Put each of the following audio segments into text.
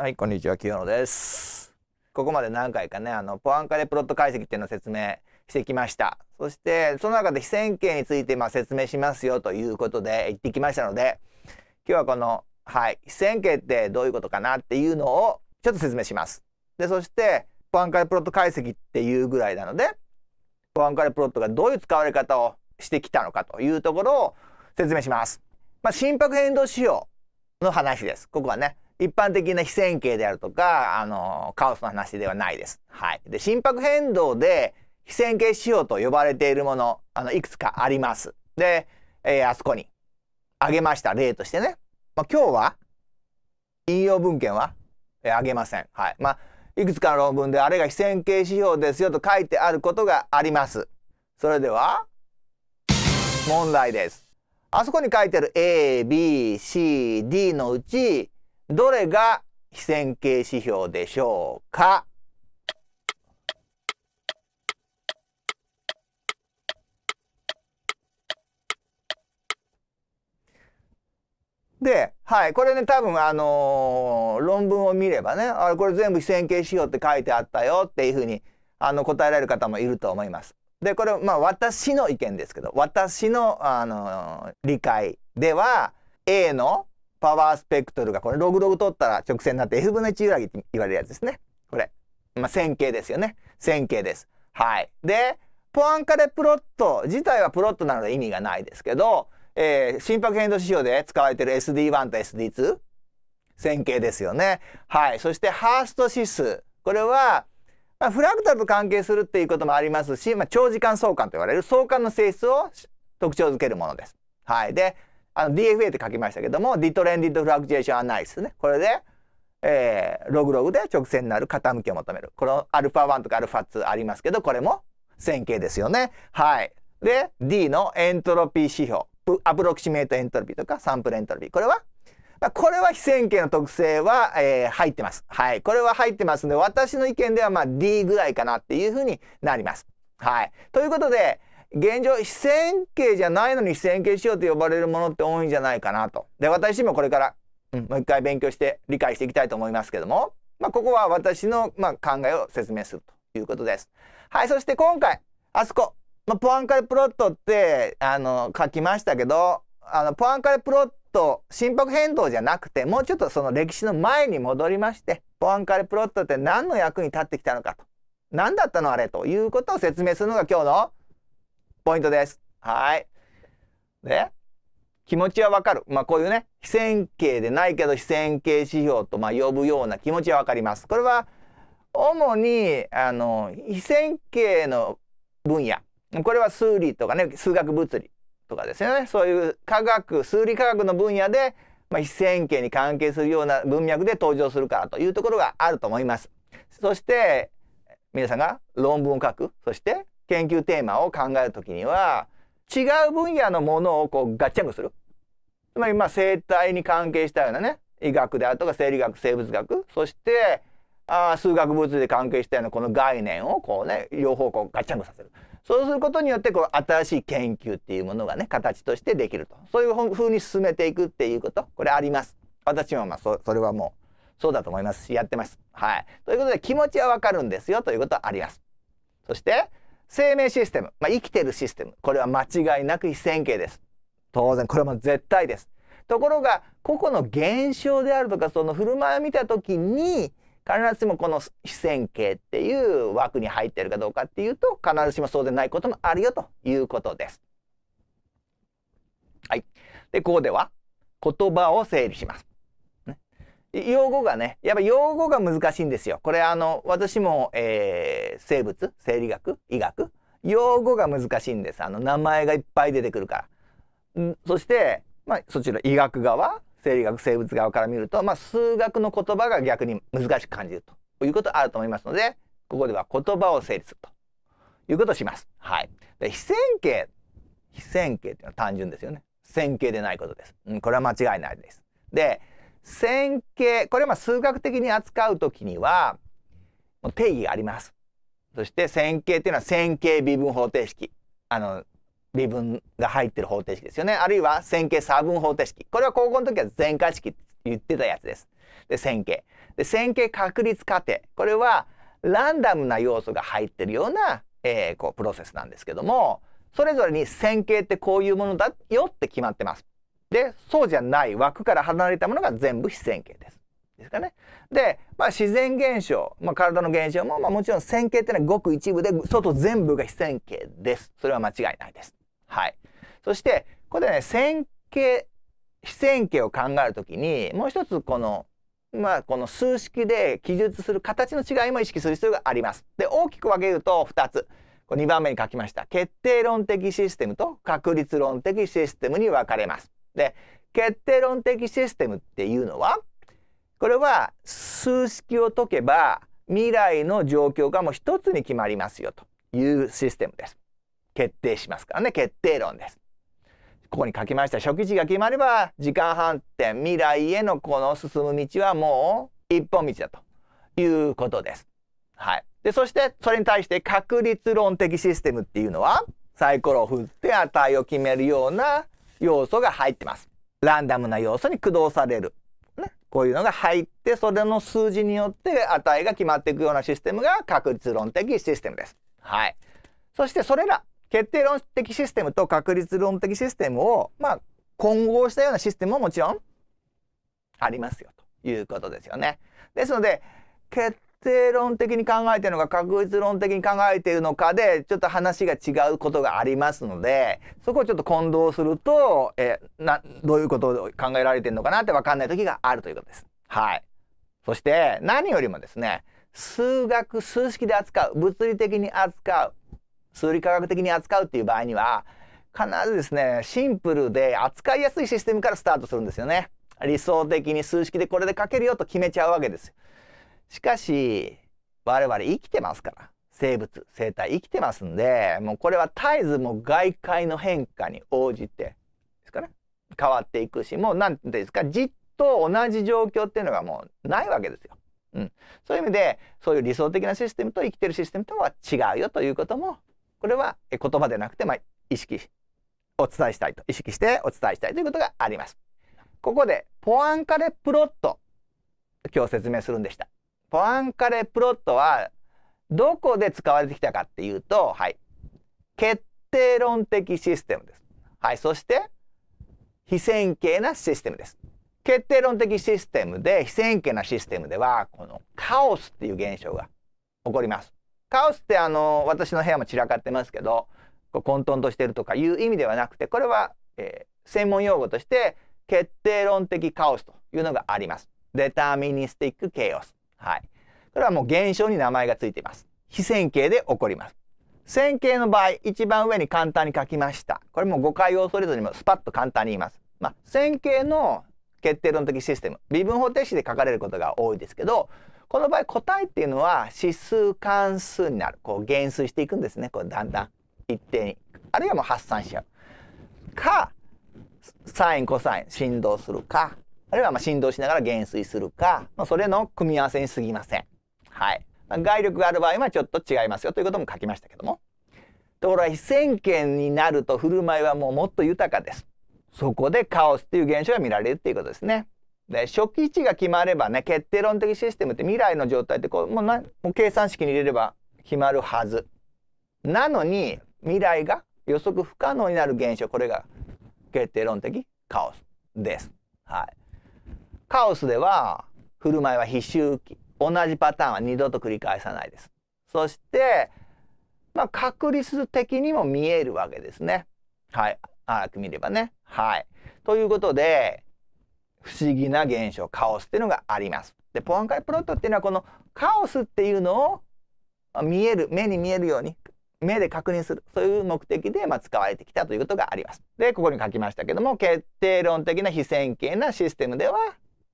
はい、こんにちは、清野です。ここまで何回かね、あの、ポアンカレプロット解析っていうのを説明してきました。そして、その中で非線形について、まあ、説明しますよということで言ってきましたので、今日はこの、はい、非線形ってどういうことかなっていうのをちょっと説明します。で、そして、ポアンカレプロット解析っていうぐらいなので、ポアンカレプロットがどういう使われ方をしてきたのかというところを説明します。まあ、心拍変動仕様の話です。ここはね。一般的な非線形であるとか、あの、カオスの話ではないです。はい。で、心拍変動で非線形指標と呼ばれているもの、あの、いくつかあります。で、えー、あそこにあげました。例としてね。まあ、今日は、引用文献は、えー、あげません。はい。まあ、いくつかの論文であれが非線形指標ですよと書いてあることがあります。それでは、問題です。あそこに書いてある A、B、C、D のうち、どれが非線形指標でしょうかで、はい、これね、多分、あのー、論文を見ればね、あれ、これ全部非線形指標って書いてあったよっていうふうに、あの、答えられる方もいると思います。で、これ、まあ、私の意見ですけど、私の、あのー、理解では、A のパワースペクトルがこれログログ取ったら直線になって F 分の1裏らいって言われるやつですね。これ。まあ、線形ですよね。線形です。はい。で、ポアンカレプロット自体はプロットなので意味がないですけど、えー、心拍変動指標で使われている SD1 と SD2 線形ですよね。はい。そしてハースト指数。これは、まあ、フラクタルと関係するっていうこともありますし、まあ、長時間相関と言われる相関の性質を特徴づけるものです。はい。で、あの DFA って書きましたけども、ディトレンディッフラクチュエーションアナイスね。これで、えー、ログログで直線になる傾きを求める。この α1 とか α2 ありますけど、これも線形ですよね。はい。で、D のエントロピー指標。アプロキシメートエントロピーとかサンプルエントロピー。これはこれは非線形の特性は、えー、入ってます。はい。これは入ってますので、私の意見ではまあ D ぐらいかなっていうふうになります。はい。ということで、現状非線形じゃないのに非線形しようと呼ばれるものって多いんじゃないかなと。で私もこれから、うん、もう一回勉強して理解していきたいと思いますけども、まあ、ここは私の、まあ、考えを説明するということです。はいそして今回あそこ、まあ、ポアンカレプロットってあの書きましたけどあのポアンカレプロット心拍変動じゃなくてもうちょっとその歴史の前に戻りましてポアンカレプロットって何の役に立ってきたのかと何だったのあれということを説明するのが今日のポイントです。はい。で、気持ちはわかる。まあこういうね、非線形でないけど非線形指標とま呼ぶような気持ちはわかります。これは主にあの非線形の分野。これは数理とかね、数学物理とかですよね。そういう科学、数理科学の分野で、まあ、非線形に関係するような文脈で登場するからというところがあると思います。そして皆さんが論文を書くそして研究テーマを考える時には違う分野のものをこうガッチャングするつまりまあ生態に関係したようなね医学であるとか生理学生物学そしてあ数学物理で関係したようなこの概念をこうね両方こうガッチャングさせるそうすることによってこう新しい研究っていうものがね形としてできるとそういうふうに進めていくっていうことこれあります私もまあそそれはもうそうだと思いますしやってますはいということで気持ちはわかるんですよということはありますそして生命システム、まあ、生きてるシステム、これは間違いなく非線形です。当然、これも絶対です。ところが、個々の現象であるとか、その振る舞いを見た時に、必ずしもこの非線形っていう枠に入ってるかどうかっていうと、必ずしもそうでないこともあるよということです。はい。で、ここでは、言葉を整理します。用語がね、やっぱ用語が難しいんですよ。これあの、私も、えー、生物、生理学、医学、用語が難しいんです。あの、名前がいっぱい出てくるから。んそして、まあ、そちら医学側、生理学、生物側から見ると、まあ、数学の言葉が逆に難しく感じるということあると思いますので、ここでは言葉を整理するということをします。はい。で、非線形。非線形っていうのは単純ですよね。線形でないことです。うん、これは間違いないです。で、線形これは数学的に扱う時には定義があります。そして線形っていうのは線形微分方程式あの微分が入ってる方程式ですよねあるいは線形差分方程式これは高校の時は全化式って言ってたやつです。で線形で線形確率過程これはランダムな要素が入ってるような、えー、こうプロセスなんですけどもそれぞれに線形ってこういうものだよって決まってます。で、そうじゃない枠から離れたものが全部非線形です。ですかね。で、まあ、自然現象、まあ、体の現象も、まあ、もちろん線形ってのはごく一部で外全部が非線形です。それは間違いないです。はい。そしてここでね線形非線形を考えるときにもう一つこのまあこの数式で記述する形の違いも意識する必要があります。で大きく分けると2つ。2番目に書きました決定論的システムと確率論的システムに分かれます。で。決定論的システムっていうのはこれは数式を解けば未来の状況がもう一つに決まりますよというシステムです。決定しますからね決定論です。ここに書きました初期値が決まれば時間反転未来へのこの進む道はもう一本道だということです。はい、でそしてそれに対して確率論的システムっていうのはサイコロを振って値を決めるような要素が入ってます。ランダムな要素に駆動される。ね、こういうのが入って、それの数字によって値が決まっていくようなシステムが確率論的システムです。はい。そしてそれら、決定論的システムと確率論的システムを、まあ、混合したようなシステムももちろんありますよということですよね。ですので、決定論的に考えているのか確率論的に考えているのかでちょっと話が違うことがありますのでそこをちょっと混同すると、えなどういうことを考えられてるのかなって分かんない時があるということです。はい、そして何よりもですね数学数式で扱う物理的に扱う数理科学的に扱うっていう場合には必ずですねシンプルで扱いやすいシステムからスタートするんですよね。理想的に数式でこれで書けるよと決めちゃうわけです。しかし我々生きてますから生物生態生きてますんでもうこれは絶えずもう外界の変化に応じてですかね変わっていくしもう何て言うんですかじっと同じ状況っていうのがもうないわけですよ。うん、そういう意味でそういう理想的なシステムと生きてるシステムとは違うよということもこれは言葉でなくて、まあ、意識お伝えしたいと意識してお伝えしたいということがあります。ここでポアンカレプロット今日説明するんでした。ポアンカレプロットはどこで使われてきたかっていうと、はい、決定論的システムです。はい、そして非線形なシステムです。決定論的システムで非線形なシステムではこのカオスっていう現象が起こります。カオスってあの私の部屋も散らかってますけど混沌としてるとかいう意味ではなくてこれは、えー、専門用語として決定論的カオスというのがあります。デターミニスティックケイオス。はい。これはもう現象に名前がついています。非線形で起こります。線形の場合、一番上に簡単に書きました。これも誤解を恐れずにもスパッと簡単に言います。まあ、線形の決定論的システム、微分方程式で書かれることが多いですけど、この場合答えっていうのは指数関数になる。こう減数していくんですね。こうだんだん一定に。あるいはもう発散しちゃう。か、サイン、コサイン、振動するか、あるいはま振動しながら減衰するか、まそれの組み合わせに過ぎません。はい。ま外力がある場合はちょっと違いますよということも書きましたけども。ところが非線圏になると振る舞いはもうもっと豊かです。そこでカオスっていう現象が見られるっていうことですね。で初期値が決まればね決定論的システムって未来の状態ってこうもうなもう計算式に入れれば決まるはず。なのに未来が予測不可能になる現象これが決定論的カオスです。はい、カオスでは振る舞いは必周期同じパターンは二度と繰り返さないです。そして、まあ、確率的にも見えるわけですね。はい。荒く見ればね。はい。ということで、不思議な現象、カオスっていうのがあります。で、ポアンカイプロットっていうのは、このカオスっていうのを見える、目に見えるように、目で確認する、そういう目的で、まあ、使われてきたということがあります。で、ここに書きましたけども、決定論的な非線形なシステムでは、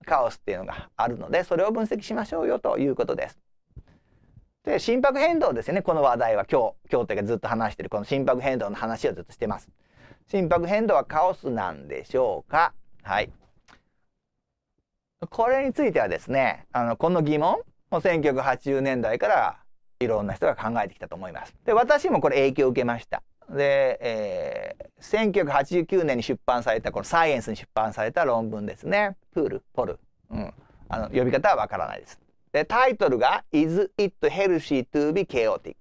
カオスっていうのがあるのでそれを分析しましょうよということです。で心拍変動ですよねこの話題は今日京都がずっと話してるこの心拍変動の話をずっとしてます。心拍変動はカオスなんでしょうかはいこれについてはですねあのこの疑問も1980年代からいろんな人が考えてきたと思います。で私もこれ影響を受けました。で、えー、1989年に出版されたこのサイエンスに出版された論文ですね。プール、ポル。うん、あの呼び方はわからないです。で、タイトルが Is it healthy to be chaotic?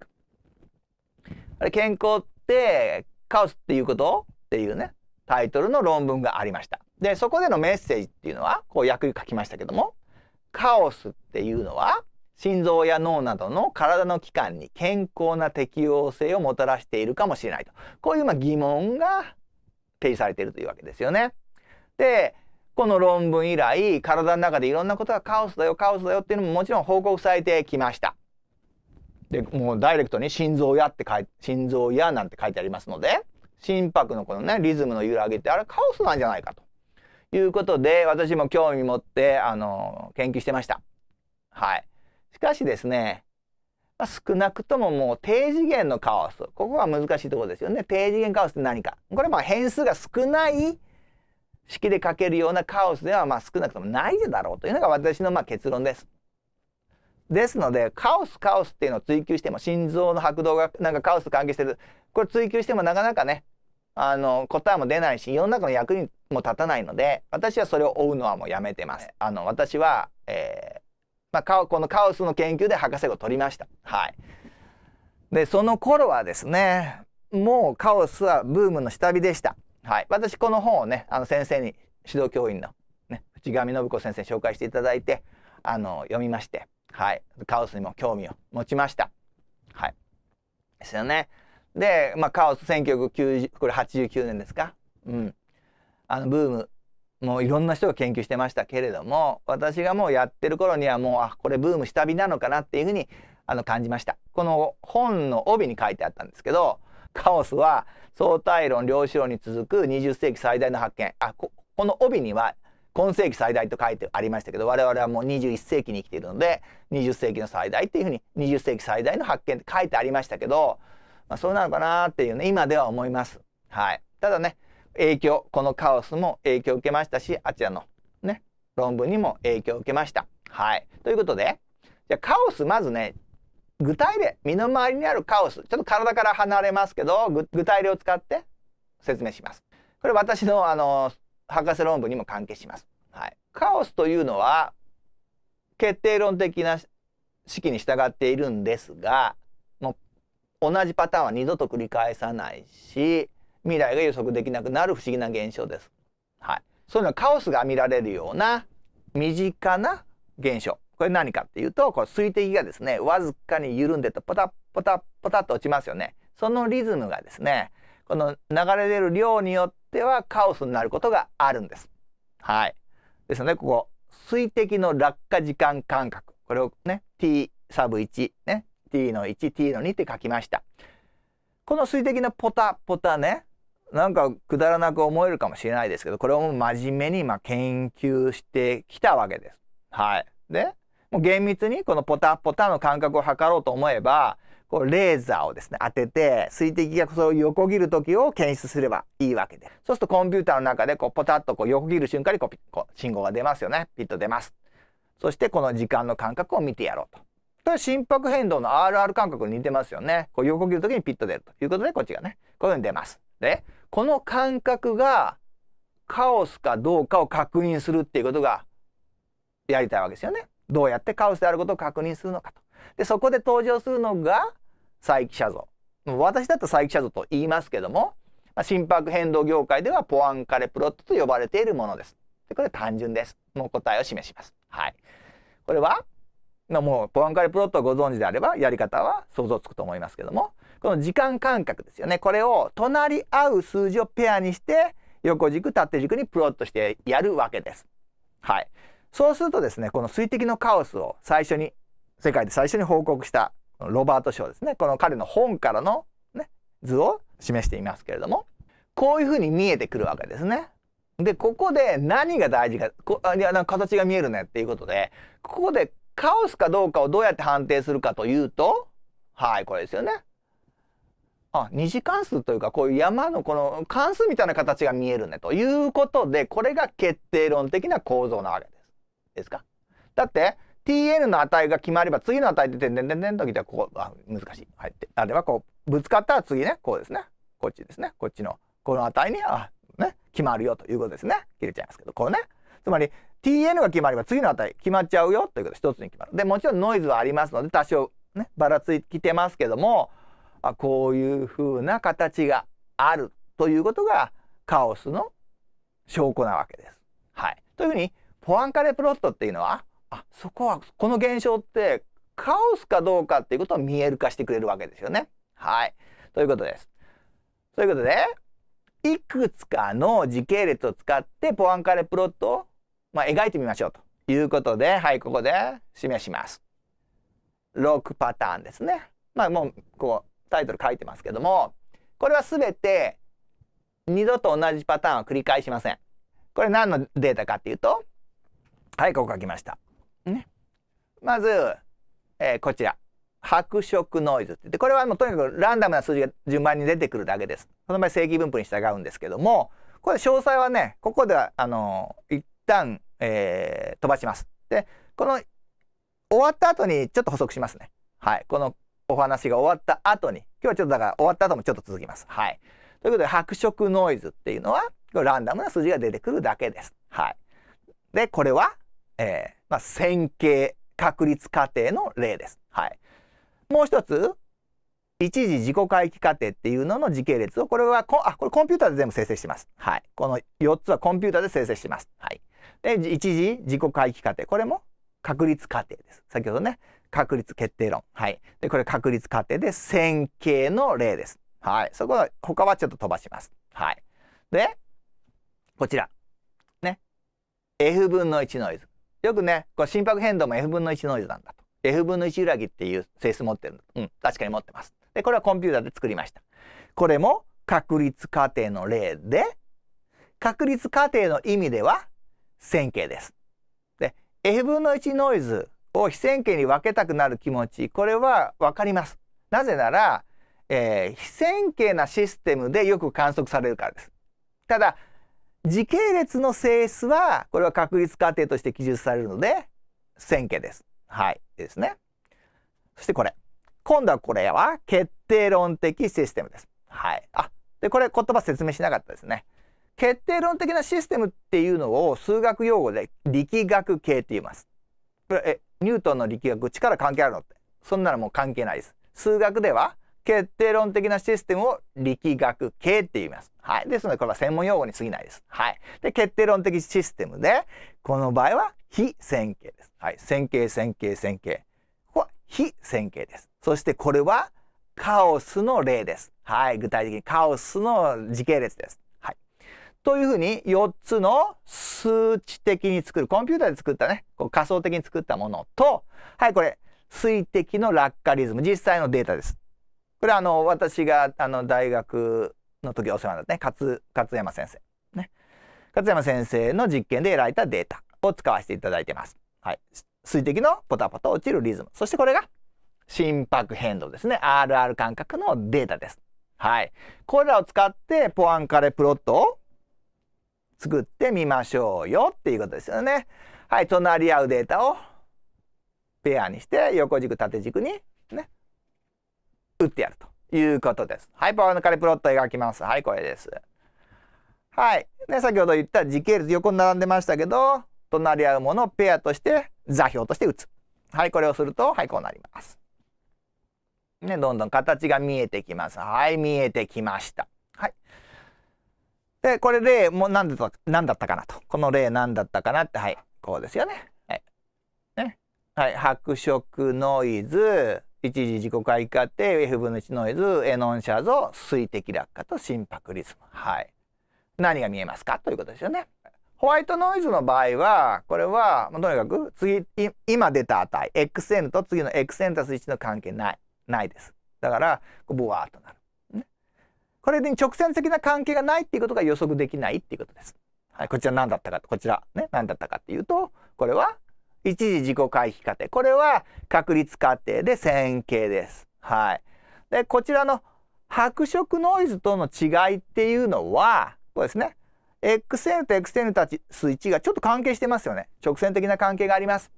あれ健康ってカオスっていうことっていうね、タイトルの論文がありました。で、そこでのメッセージっていうのは、こう役に書きましたけども、カオスっていうのは心臓や脳などの体の器官に健康な適応性をもたらしているかもしれないとこういうまあ疑問が提示されているというわけですよね。でこの論文以来体の中でいろんなことがカオスだよカオスだよっていうのももちろん報告されてきました。でもうダイレクトに心臓やって書い心臓やなんて書いてありますので心拍のこのねリズムの揺らぎってあれカオスなんじゃないかということで私も興味持ってあの研究してました。はい。しかしですね、まあ、少なくとももう低次元のカオス。ここが難しいところですよね。低次元カオスって何か。これまあ変数が少ない式で書けるようなカオスではまあ少なくともないでだろうというのが私のまあ結論です。ですのでカオスカオスっていうのを追求しても心臓の拍動がなんかカオスと関係してるこれ追求してもなかなかねあの答えも出ないし世の中の役にも立たないので私はそれを追うのはもうやめてます。あの私は、えー、まあ、このカオスの研究で博士号を取りました。はい。で、その頃はですね、もうカオスはブームの下火でした。はい。私、この本をね、あの先生に、指導教員の、ね、淵上信子先生に紹介していただいて、あの、読みまして、はい。カオスにも興味を持ちました。はい。ですよね。で、まあ、カオス1989これ89年ですか。うん。あのブームもういろんな人が研究してましたけれども私がもうやってる頃にはもうあこれブーム下火なのかなっていうふうにあの感じましたこの本の帯に書いてあったんですけどカオスは相対論量子論に続く20世紀最大の発見あここの帯には今世紀最大と書いてありましたけど我々はもう21世紀に生きているので20世紀の最大っていうふうに20世紀最大の発見って書いてありましたけど、まあ、そうなのかなっていうね今では思います。はい、ただね影響このカオスも影響を受けましたしあちらのね論文にも影響を受けました。はい、ということでじゃカオスまずね具体例身の回りにあるカオスちょっと体から離れますけど具体例を使って説明します。これ私のあの博士論文にも関係します。はい、カオスというのは決定論的な式に従っているんですがもう同じパターンは二度と繰り返さないし未来が予測できなくなる不思議な現象です。はい、そういうのはカオスが見られるような身近な現象。これ何かっていうと、これ水滴がですね、わずかに緩んでとポタポタポタと落ちますよね。そのリズムがですね、この流れ出る量によってはカオスになることがあるんです。はい。ですので、ここ、水滴の落下時間間隔。これをね、t サブ1、ね、t の1、t の2って書きました。この水滴のポタポタね、なんかくだらなく思えるかもしれないですけどこれを真面目にま研究してきたわけです。はい、でもう厳密にこのポタポタの感覚を測ろうと思えばこうレーザーをですね当てて水滴がそれを横切る時を検出すればいいわけでそうするとコンピューターの中でこうポタッとこう横切る瞬間にこうこう信号が出ますよねピッと出ますそしてこの時間の感覚を見てやろうと。これ心拍変動の RR 感覚に似てますよね。こう横切る時にピッと出るということでこっちがねこういうふうに出ます。でこの感覚がカオスかどうかを確認するっていうことがやりたいわけですよね。どうやってカオスであることを確認するのかと。でそこで登場するのが佐伯写像。私だと佐伯写像と言いますけども、まあ、心拍変動業界ではポアンカレプロットと呼ばれているものです。でこれ単純です。もう答えを示します。はい。これはもうポアンカレプロットをご存知であればやり方は想像つくと思いますけどもこの時間間隔ですよねこれを隣り合う数字をペアにして横軸縦軸にプロットしてやるわけです。はい、そうするとですねこの水滴のカオスを最初に世界で最初に報告したロバート賞ですねこの彼の本からの、ね、図を示していますけれどもこういうふうに見えてくるわけですね。でここで何が大事かこいやなんか形が見えるねっていうことでここでカオスかどうかをどうやって判定するかというとはいこれですよね。あ二次関数というかこういう山のこの関数みたいな形が見えるねということでこれが決定論的な構造なわけです。ですかだって tn の値が決まれば次の値でてんてんてんてんときてここあ難しい。入って。あれはこうぶつかったら次ねこうですねこっちですねこっちのこの値には、ね、決まるよということですね切れちゃいますけどこうねつまり tn が決まれば次の値決まっちゃうよということ一つに決まる。でもちろんノイズはありますので多少ねばらついてますけどもこういうふうな形があるということがカオスの証拠なわけです。はい、というふうにポアンカレプロットっていうのはあそこはこの現象ってカオスかどうかっていうことを見える化してくれるわけですよね。はい、ということです。ということでいくつかの時系列を使ってポアンカレプロットを、まあ、描いてみましょうということではいここで示します。6パターンですね。まあもうこうタイトル書いてますけどもこれは全て二度と同じパターンは繰り返しません。これ何のデータかっていうとはいここ書きました。ね、まず、えー、こちら白色ノイズって言ってこれはもうとにかくランダムな数字が順番に出てくるだけです。その場合正規分布に従うんですけどもこれ詳細はねここではあのー、一旦、えー、飛ばします。でこの終わった後にちょっと補足しますね。はい、このお話が終わった後に、今日はちょっとだから終わった後もちょっと続きます。はい。ということで、白色ノイズっていうのは、ランダムな数字が出てくるだけです。はい。で、これは、えー、まあ、線形確率過程の例です。はい。もう一つ、一時自己回帰過程っていうのの時系列を、これはこ、あ、これコンピューターで全部生成してます。はい。この4つはコンピューターで生成してます。はい。で、一時自己回帰過程。これも確率過程です。先ほどね、確率決定論。はい。で、これ確率仮定で線形の例です。はい。そこは、他はちょっと飛ばします。はい。で、こちら。ね。f 分の1ノイズ。よくね、こ心拍変動も f 分の1ノイズなんだと。f 分の1揺らぎっていう性質持ってる。うん、確かに持ってます。で、これはコンピューターで作りました。これも確率仮定の例で、確率仮定の意味では線形です。で、f 分の1ノイズを非線形に分けたくなる気持ちこれは分かります。なぜなら、えー、非線形なシステムでよく観測されるからです。ただ時系列の性質はこれは確率仮定として記述されるので線形です。はい。ですね。そしてこれ。今度はこれは決定論的システムです。はい。あ、で、これ言葉説明しなかったですね。決定論的なシステムっていうのを数学用語で力学系って言います。え、ニュートンの力学力関係あるのってそんなのもう関係ないです数学では決定論的なシステムを力学系って言います。はい。ですので、これは専門用語に過ぎないです。はい。で、決定論的システムで、この場合は非線形です。はい。線形、線形、線形。ここは非線形です。そしてこれはカオスの例です。はい。具体的にカオスの時系列です。というふうに4つの数値的に作る、コンピューターで作ったね、こう仮想的に作ったものと、はい、これ、水滴の落下リズム、実際のデータです。これあの、私があの大学の時お世話になったね、勝勝山先生。ね。勝山先生の実験で得られたデータを使わせていただいてます。はい。水滴のポタポタ落ちるリズム。そしてこれが心拍変動ですね。RR 感覚のデータです。はい。これらを使ってポアンカレプロットを作ってみましょうよっていうことですよね。はい、隣り合うデータをペアにして横軸縦軸にね打ってやるということです。はい、パワーのープロット描きます。はい、これです。はい、ね、先ほど言った時系列横に並んでましたけど隣り合うものをペアとして座標として打つ。はい、これをするとはいこうなります。ね、どんどん形が見えてきます。はい、見えてきました。はい。で、これ例も何だった何だったかなと。この例何だったかなって、はい、こうですよね。はい。ね。はい、白色ノイズ、一時自己開化定 F 分の1ノイズ、エノンシャゾ、水滴落下と心拍リズム。はい。何が見えますかということですよね。ホワイトノイズの場合は、これは、とにかく次、今出た値、xn と次の xn たす1の関係ない、ないです。だから、こうブワーっとなる。これに直線的な関係がないっていうことが予測できないっていうことです。はい、こちら何だったか、こちらね、何だったかっていうと、これは一時自己回避過程。これは確率過程で線形です。はい。で、こちらの白色ノイズとの違いっていうのは、こうですね。XN と XN たち数値がちょっと関係してますよね。直線的な関係があります。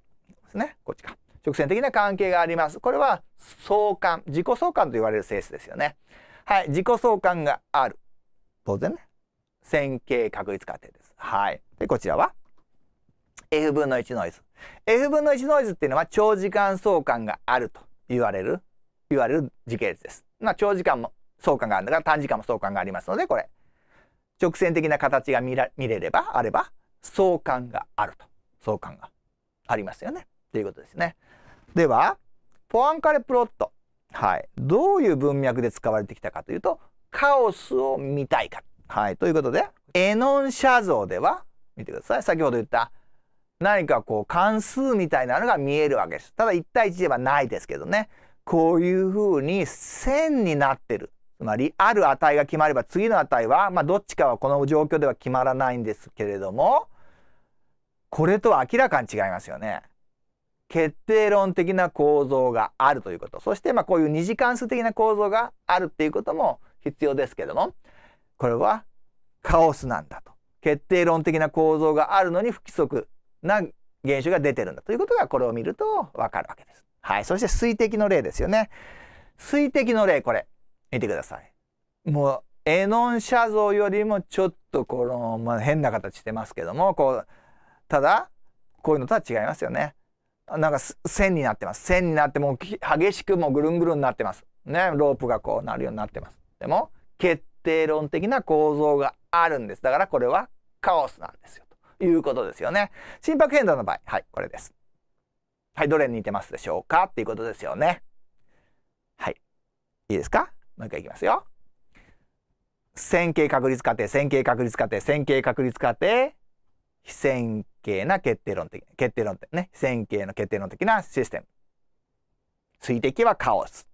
ですね。こっちか。直線的な関係があります。これは相関、自己相関と言われる性質ですよね。はい、自己相関がある。当然ね。線形確率仮定です。はい。で、こちらは F 分の1ノイズ。F 分の1ノイズっていうのは長時間相関があると言われる、言われる時系列です。まあ、長時間も相関があるんだから短時間も相関がありますので、これ。直線的な形が見ら見れれば、あれば、相関があると。相関がありますよね。ということですね。では、ポアンカレプロット。はい、どういう文脈で使われてきたかというとカオスを見たいかはい、ということでエノン写像では見てください先ほど言った何かこう関数みたいなのが見えるわけです。ただ1対1ではないですけどねこういうふうに線になってるつまりある値が決まれば次の値は、まあ、どっちかはこの状況では決まらないんですけれどもこれとは明らかに違いますよね。決定論的な構造があるということそしてまあこういう二次関数的な構造があるっていうことも必要ですけどもこれはカオスなんだと決定論的な構造があるのに不規則な現象が出てるんだということがこれを見るとわかるわけです。はい、そして水滴の例ですよね。水滴の例これ見てください。もうエノン写像よりもちょっとこの、まあ、変な形してますけどもこうただこういうのとは違いますよね。なんか線になってます。線になってもう激しくもうぐるんぐるんになってます。ね、ロープがこうなるようになってます。でも、決定論的な構造があるんです。だからこれはカオスなんですよ。ということですよね。心拍変動の場合、はい、これです。はい、どれに似てますでしょうかっていうことですよね。はい。いいですかもう一回いきますよ。線形確率過程、線形確率過程、線形確率過程、非線形な決定論的、決定論的ね、非線形の決定論的なシステム。水滴はカオス。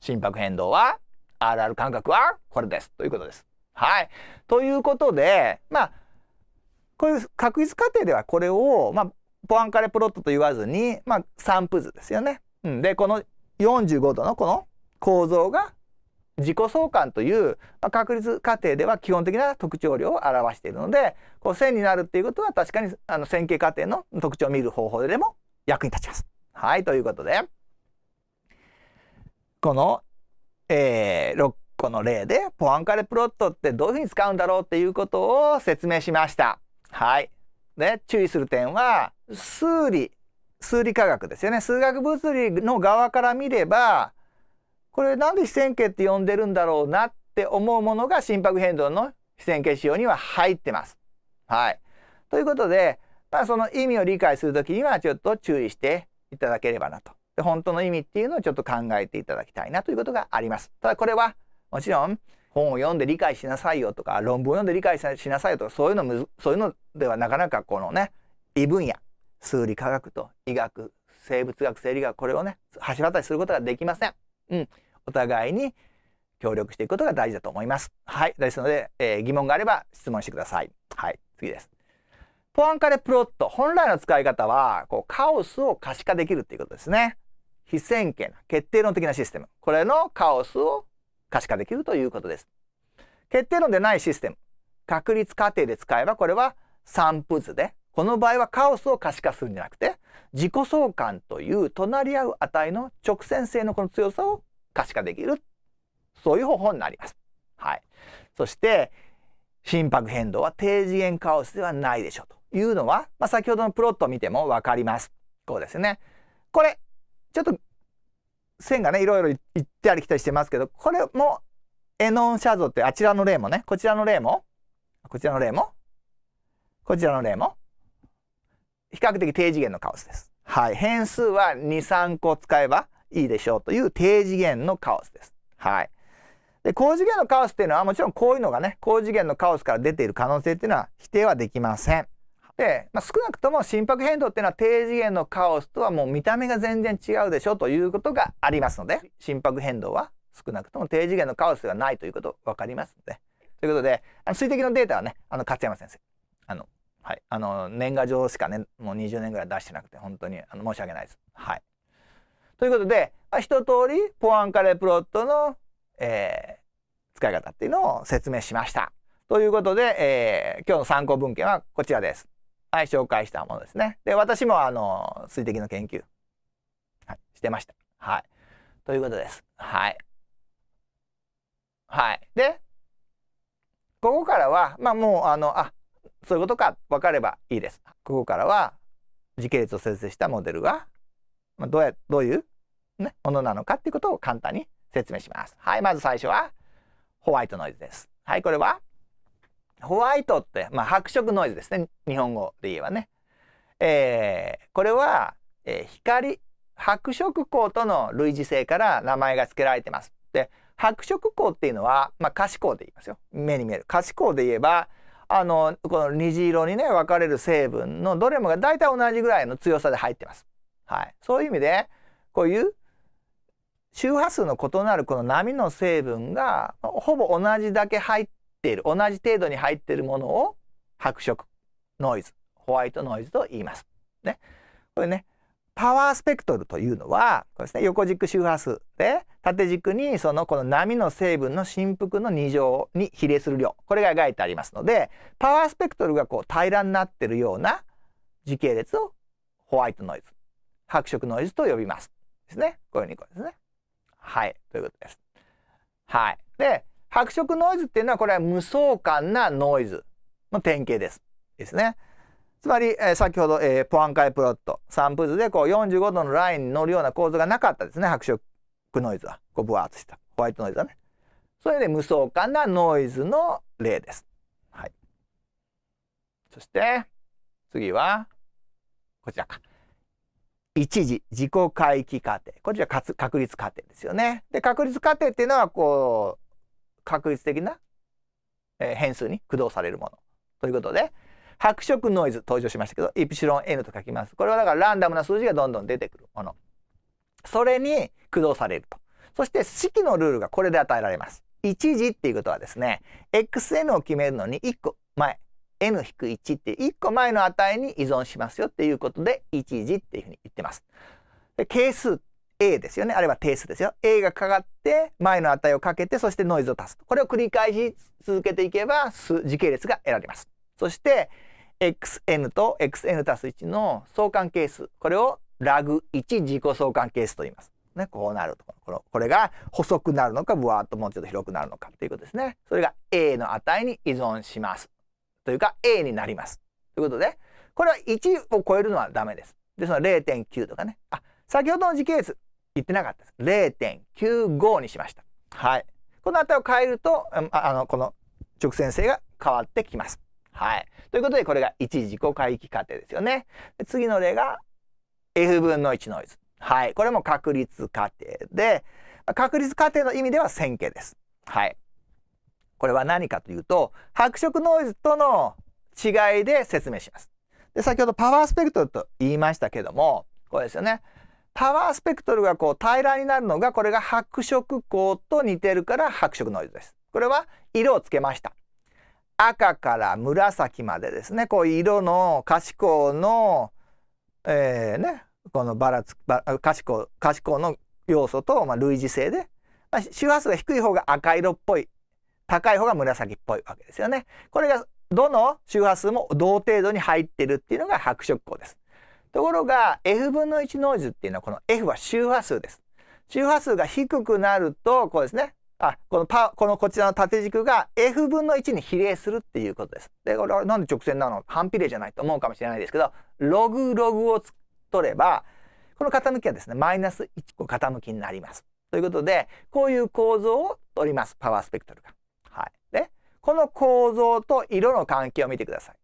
心拍変動は RR 感覚はこれです。ということです。はい。ということで、まあ、こういう確率過程ではこれを、まあ、ポアンカレプロットと言わずに、まあ、散布図ですよね。うん、で、この45度のこの構造が自己相関という、まあ、確率過程では基本的な特徴量を表しているのでこう線になるっていうことは確かにあの線形過程の特徴を見る方法でも役に立ちます。はいということでこの、えー、6個の例でポアンカレプロットってどういうふうに使うんだろうっていうことを説明しました。はい。で注意する点は数理数理科学ですよね数学物理の側から見ればこれなんで非線形って呼んでるんだろうなって思うものが心拍変動の非線形仕様には入ってます。はい。ということで、まあ、その意味を理解するときにはちょっと注意していただければなと。で本当の意味っていうのをちょっと考えていただきたいなということがあります。ただこれはもちろん本を読んで理解しなさいよとか論文を読んで理解しなさいよとかそういうのむそういうのではなかなかこのね異分野数理科学と医学生物学生理学これをね橋渡しすることができません。うん、お互いに協力していくことが大事だと思います。はい。ですので、えー、疑問があれば質問してください。はい。次です。ポアンカレプロット。本来の使い方は、こう、カオスを可視化できるっていうことですね。非線形な、決定論的なシステム。これのカオスを可視化できるということです。決定論でないシステム。確率過程で使えば、これは散布図でこの場合はカオスを可視化するんじゃなくて自己相関という隣り合う値の直線性のこの強さを可視化できるそういう方法になります。はい、そして心拍変動は低次元カオスではないでしょうというのは、まあ、先ほどのプロットを見ても分かります。こうですね。これちょっと線がねいろいろ行ったり来たりしてますけどこれもエノンシャドウってあちらの例もねこちらの例もこちらの例もこちらの例も比較的低次元のカオスです。はい。変数は2、3個使えばいいでしょうという低次元のカオスです。はい。で、高次元のカオスっていうのはもちろんこういうのがね、高次元のカオスから出ている可能性っていうのは否定はできません。で、まあ、少なくとも心拍変動っていうのは低次元のカオスとはもう見た目が全然違うでしょということがありますので、心拍変動は少なくとも低次元のカオスではないということ分かりますので。ということで、あの水滴のデータはね、あの勝山先生、あのはい、あの年賀状しかねもう20年ぐらい出してなくて本当にあの申し訳ないです。はい、ということで、まあ、一通りポアンカレプロットの、えー、使い方っていうのを説明しました。ということで、えー、今日の参考文献はこちらです。はい、紹介したものですね。で、私もあの水滴の研究、はい、してました。はい、ということです。はい、はい、でここからはまあもうあのあそういうことか分かればいいです。ここからは時系列を生成したモデルは、まあ、どうやどういう、ね、ものなのかっていうことを簡単に説明します。はい、まず最初はホワイトノイズです。はい、これはホワイトって、まあ、白色ノイズですね。日本語で言えばね。えー、これは、えー、光、白色光との類似性から名前が付けられてます。で、白色光っていうのは、まあ、可視光で言いますよ。目に見える。可視光で言えば、あのこの虹色にね分かれる成分のどれもが大体同じぐらいの強さで入ってます。はい、そういう意味でこういう周波数の異なるこの波の成分がほぼ同じだけ入っている同じ程度に入っているものを白色ノイズホワイトノイズと言います。ね、これねパワースペクトルというのはこれです、ね、横軸周波数で縦軸にそのこの波の成分の振幅の2乗に比例する量これが描いてありますのでパワースペクトルがこう平らになってるような時系列をホワイトノイズ白色ノイズと呼びます。ですね。こういうふうにこうですね。はい。ということです。はい。で白色ノイズっていうのはこれは無相関なノイズの典型です。ですね。つまり、えー、先ほど、えー、ポアンカイプロット散布図でこう45度のラインに乗るような構図がなかったですね白色ノイズはこうブワーとしたホワイトノイズはね。それで無相関なノイズの例です。はい、そして次はこちらか。一時、自己回帰過程こちら確率過程ですよね。で確率過程っていうのはこう確率的な変数に駆動されるものということで白色ノイズ登場しましたけど、イプシロン N と書きます。これはだからランダムな数字がどんどん出てくるもの。それに駆動されると。そして式のルールがこれで与えられます。1次っていうことはですね、xn を決めるのに1個前、n-1 って1個前の値に依存しますよっていうことで1次っていうふうに言ってます。で係数 A ですよね。あれは定数ですよ。A がかかって、前の値をかけて、そしてノイズを足す。これを繰り返し続けていけば、時系列が得られます。そして、xn と xn たす1の相関係数これをラグ1自己相関係数と言います。ね、こうなるとこのこれが細くなるのかぶわっともうちょっと広くなるのかということですね。それが a の値に依存します。というか a になります。ということでこれは1を超えるのはダメです。でその0.9とかねあ先ほどの時系列言ってなかったです0.95にしました。はい、この値を変えるとあのこの直線性が変わってきます。はい。ということで、これが一自己回帰過程ですよね。で次の例が f 分の1ノイズ。はい。これも確率過程で、確率過程の意味では線形です。はい。これは何かというと、白色ノイズとの違いで説明します。で、先ほどパワースペクトルと言いましたけども、これですよね。パワースペクトルがこう平らになるのが、これが白色光と似てるから白色ノイズです。これは色をつけました。赤から紫までですねこういう色の可視光の、えー、ねこのばらつば可視光可視光の要素と、まあ、類似性で、まあ、周波数が低い方が赤色っぽい高い方が紫っぽいわけですよね。これがどの周波数も同程度に入ってるっていうのが白色光です。ところが F 分の1ノイズっていうのはこの F は周波数です。周波数が低くなるとこうですねあこのパこのこちらの縦軸が f 分の1に比例するっていうことです。でこれなんで直線なの反比例じゃないと思うかもしれないですけどログログを取ればこの傾きはですねマイナス1個傾きになります。ということでこういう構造を取りますパワースペクトルが。はい、でこの構造と色の関係を見てください。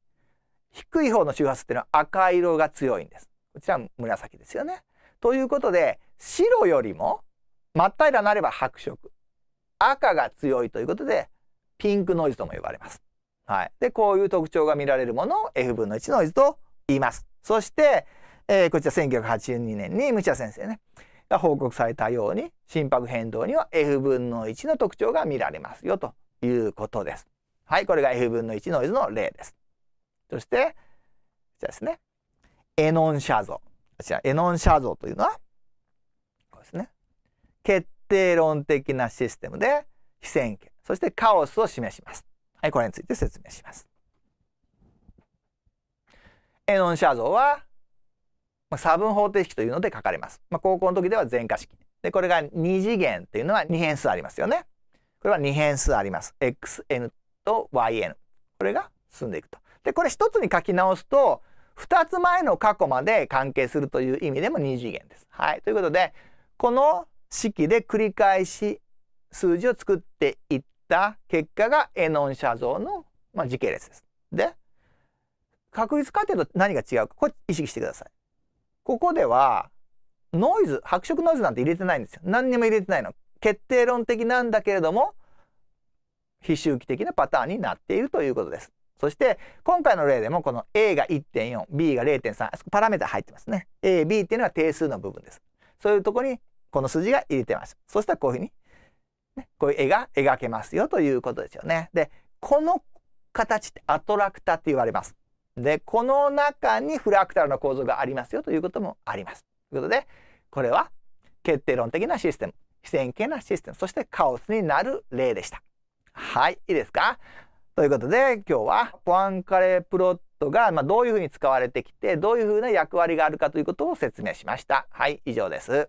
低い方の周波数っていうのは赤色が強いんです。こちら紫ですよね。ということで白よりも真っ平らなれば白色赤が強いということでピンクノイズとも呼ばれます。はい、でこういう特徴が見られるものを F 分の1ノイズと言います。そして、えー、こちら1982年にムチャ先生ねが報告されたように心拍変動には F 分の1の特徴が見られますよということです。はいこれが F 分の1ノイズの例です。そしてこちらですねエノンシャ像こちらエノンシャ像というのはこうですね血定論的なシステムで非線形そしてカオスを示します。はい、これについて説明します。エノンシャ写像は、ま差分方程式というので書かれます。まあ、高校の時では全化式。で、これが2次元っていうのは2変数ありますよね。これは2変数あります。xn と yn。これが進んでいくと。で、これ一つに書き直すと、2つ前の過去まで関係するという意味でも2次元です。はい。ということで、この式で繰り返し数字を作っていった結果がエノン写像の、時系列です。で確率過程と何が違うかこれ意識してください。ここではノイズ白色ノイズなんて入れてないんですよ。何にも入れてないの。決定論的なんだけれども非周期的なパターンになっているということです。そして今回の例でもこの A が 1.4B が0.3パラメータ入ってますね。AB っていうのは定数の部分です。そういうとこにこの筋が入れてます。そしたらこういうふうに、ね、こういう絵が描けますよということですよね。で、この形ってアトラクタって言われます。で、この中にフラクタルの構造がありますよということもあります。ということで、これは決定論的なシステム、非線形なシステム、そしてカオスになる例でした。はい、いいですかということで、今日はポアンカレープロットが、まどういうふうに使われてきて、どういうふうな役割があるかということを説明しました。はい、以上です。